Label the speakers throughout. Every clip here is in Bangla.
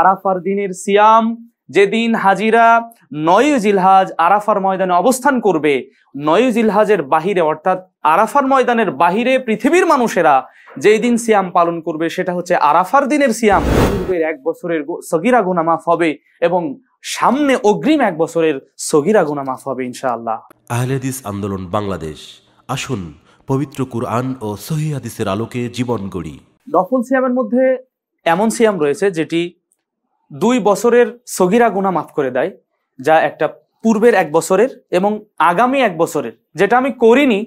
Speaker 1: আরাফার দিনের সিয়াম যেদিন হাজিরা নয় জিলহাজ আরাফার ময়দানে অবস্থান করবে নয় জিলহাজের বাহিরে অর্থাৎ আরাফার ময়দানের বাহিরে পৃথিবীর মানুষেরা যেই দিন সিয়াম পালন করবে সেটা হচ্ছে আরাফার দিনের সিয়াম পূর্বের এক বছরের সগিরা গুনা মাফ হবে এবং সামনে অগ্রিম এক বছরের সগিরা গুনা মাফ হবে ইনশাআল্লাহ
Speaker 2: আহলেদিস আন্দোলন বাংলাদেশ আসুন পবিত্র কুরআন ও সহিদিসের আলোকে জীবন গড়ি
Speaker 1: দফল সিয়ামের মধ্যে এমন সিয়াম রয়েছে যেটি দুই বছরের সগিরা গুণা মাফ করে দেয় যা একটা পূর্বের এক বছরের এবং আগামী এক বছরের যেটা আমি করিনি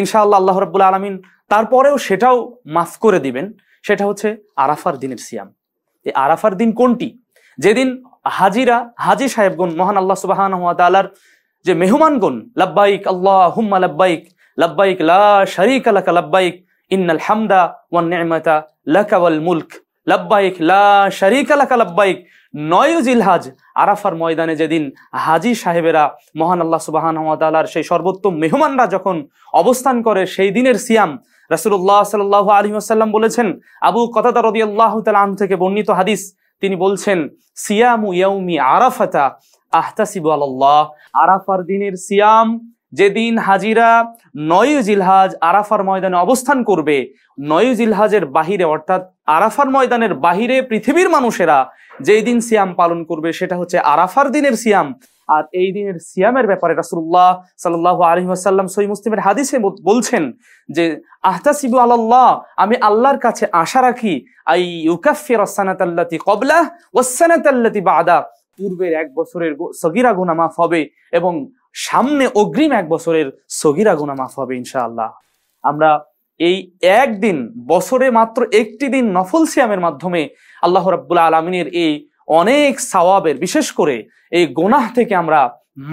Speaker 1: ইনশাআল্লাহ আল্লাহ রব্বুল আলমিন তারপরেও সেটাও মাফ করে দিবেন সেটা হচ্ছে আরাফার দিনের সিয়াম এই আরাফার দিন কোনটি যেদিন হাজিরা হাজি সাহেবগণ মহান আল্লাহ সুবাহান যে মেহমানগণ লাব্বাইক আল্লাহ হুম্মা লাব্বাইক লাব্বাইক লা শারিক আলাকা লাব্বাইক ইন্নাল হামদা ওয়ান নিমাতা লাকা ওয়াল মুলক লাব্বাইক লা শারিকা লাকা লাব্বাইক নয় জিলহাজ আরাফার ময়দানে যেদিন হাজি সাহেবেরা মহান আল্লাহ সুবাহান তালার সেই সর্বোত্তম মেহমানরা যখন অবস্থান করে সেই দিনের সিয়াম রাসুল্লাহ সাল্লাহ আলী আসাল্লাম বলেছেন আবু কথাদা রদি আল্লাহ আন থেকে বর্ণিত হাদিস তিনি বলছেন সিয়ামু ইয়াউমি আরাফাতা আহতাসিবু আল্লাহ আরাফার দিনের সিয়াম যেদিন হাজিরা নয় জিলহাজ আরাফার ময়দানে অবস্থান করবে নয় জিলহাজের বাহিরে অর্থাৎ আরাফার ময়দানের বাহিরে পৃথিবীর মানুষেরা যেই দিন সিয়াম পালন করবে সেটা হচ্ছে আরাফার দিনের সিয়াম আর এই দিনের সিয়ামের ব্যাপারে রাসুল্লাহ সাল্লাহ আলহিমাসাল্লাম সই মুসলিমের হাদিসে বলছেন যে আহতাসিবু আল্লাহ আমি আল্লাহর কাছে আশা রাখি আই ইউকাফির আসানাত কবলা ওসানাতি বাদা পূর্বের এক বছরের সগিরা গুনামাফ হবে এবং সামনে অগ্রিম এক বছরের সগিরা গুণা মাফ হবে ইনশাআল্লাহ আমরা এই একদিন বছরে মাত্র একটি দিন নফল সিয়ামের মাধ্যমে আল্লাহ রাব্বুল আলমিনের এই অনেক সাওয়াবের বিশেষ করে এই গোনাহ থেকে আমরা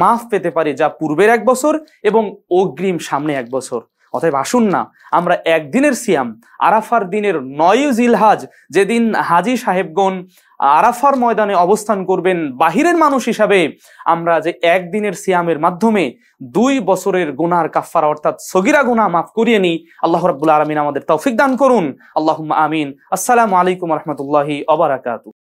Speaker 1: মাফ পেতে পারি যা পূর্বের এক বছর এবং অগ্রিম সামনে এক বছর অতএব আসুন না আমরা একদিনের সিয়াম আরাফার দিনের নয় জিলহাজ যেদিন হাজি সাহেবগণ আরাফার ময়দানে অবস্থান করবেন বাহিরের মানুষ হিসাবে আমরা যে একদিনের সিয়ামের মাধ্যমে দুই বছরের গুনার কাফার অর্থাৎ সগিরা গুনা মাফ করিয়ে নিই আল্লাহ রাবুল আলমিন আমাদের তৌফিক দান করুন আল্লাহ আমিন আসসালামু আলাইকুম রহমতুল্লাহি অবরাকাত